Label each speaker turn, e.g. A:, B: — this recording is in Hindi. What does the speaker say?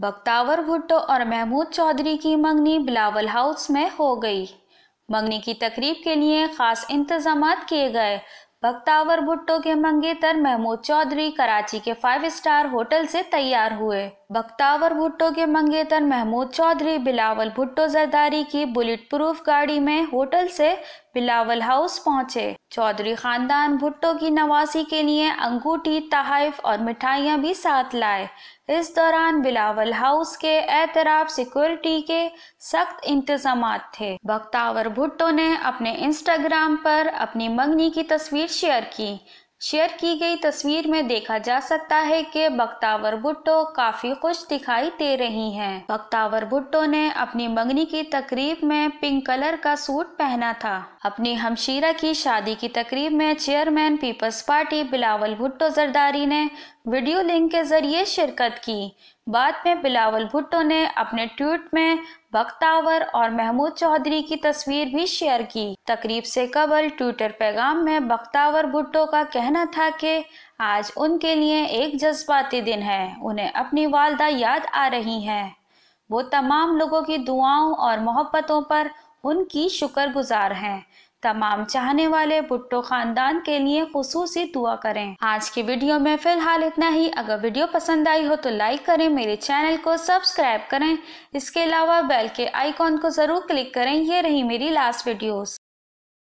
A: बख्तावर भुट्टो और महमूद चौधरी की मंगनी बिलावल हाउस में हो गई मंगनी की तकरीब के लिए खास इंतजाम किए गए बख्तावर भुट्टो के मंगेतर महमूद चौधरी कराची के फाइव स्टार होटल से तैयार हुए बख्तावर भुट्टो के मंगेतर महमूद चौधरी बिलावल भुट्टो जरदारी की बुलेट प्रूफ गाड़ी में होटल से बिलावल हाउस पहुंचे चौधरी खानदान भुट्टो की नवासी के लिए अंगूठी तहफ और मिठाइयां भी साथ लाए इस दौरान बिलावल हाउस के एतराफ सिक्योरिटी के सख्त इंतजाम थे बख्तावर भुट्टो ने अपने इंस्टाग्राम पर अपनी मंगनी की तस्वीर शेयर की शेयर की गई तस्वीर में देखा जा सकता है कि बख्तावर भुट्टो काफी खुश दिखाई दे रही हैं। बख्तावर भुट्टो ने अपनी मंगनी की तकरीब में पिंक कलर का सूट पहना था अपनी हमशीरा की शादी की तकरीब में चेयरमैन पीपल्स पार्टी बिलावल भुट्टो जरदारी ने वीडियो लिंक के जरिए शिरकत की बाद में बिलावल भुट्टो ने अपने ट्वीट में बख्तावर और महमूद चौधरी की तस्वीर भी शेयर की तकरीब से कबल ट्विटर पैगाम में बख्तावर भुट्टो का कहना था कि आज उनके लिए एक जज्बाती दिन है उन्हें अपनी वालदा याद आ रही हैं वो तमाम लोगों की दुआओं और मोहब्बतों पर उनकी शुक्रगुजार हैं तमाम चाहने वाले भुट्टो खानदान के लिए खसूसी दुआ करें आज की वीडियो में फिलहाल इतना ही अगर वीडियो पसंद आई हो तो लाइक करें मेरे चैनल को सब्सक्राइब करें इसके अलावा बेल के आइकॉन को ज़रूर क्लिक करें ये रही मेरी लास्ट वीडियोस